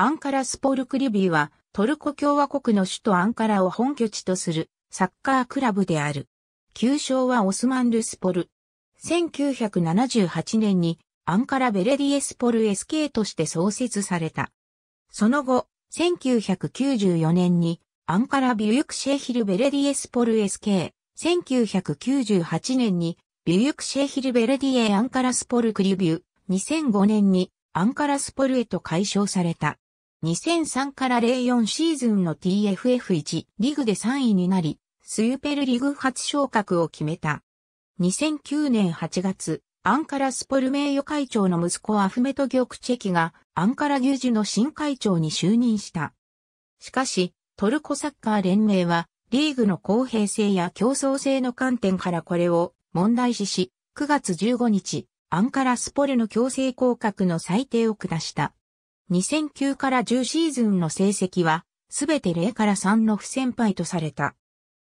アンカラスポルクリビーは、トルコ共和国の首都アンカラを本拠地とするサッカークラブである。旧称はオスマンルスポル。1978年にアンカラベレディエスポル SK として創設された。その後、1994年にアンカラビュユクシェヒルベレディエスポル SK、1998年にビュユクシェヒルベレディエアンカラスポルクリビュ、2005年にアンカラスポルへと解消された。2003から04シーズンの TFF1 リーグで3位になり、スーペルリーグ初昇格を決めた。2009年8月、アンカラスポル名誉会長の息子アフメト・ギョクチェキがアンカラ牛ュの新会長に就任した。しかし、トルコサッカー連盟は、リーグの公平性や競争性の観点からこれを問題視し、9月15日、アンカラスポルの強制降格の裁定を下した。2009から10シーズンの成績は、すべて0から3の不先輩とされた。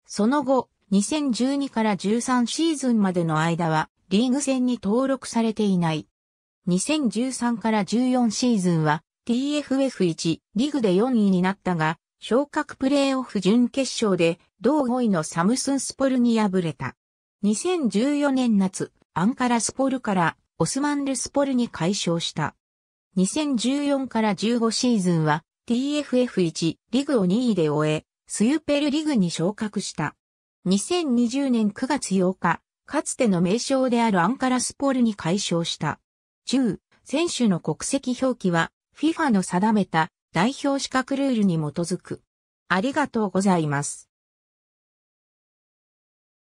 その後、2012から13シーズンまでの間は、リーグ戦に登録されていない。2013から14シーズンは、TFF1 リーグで4位になったが、昇格プレーオフ準決勝で、同5位のサムスンスポルに敗れた。2014年夏、アンカラスポルからオスマンルスポルに解消した。2014から15シーズンは TFF1 リグを2位で終え、スユペルリグに昇格した。2020年9月8日、かつての名称であるアンカラスポールに解消した。中、選手の国籍表記は FIFA の定めた代表資格ルールに基づく。ありがとうございます。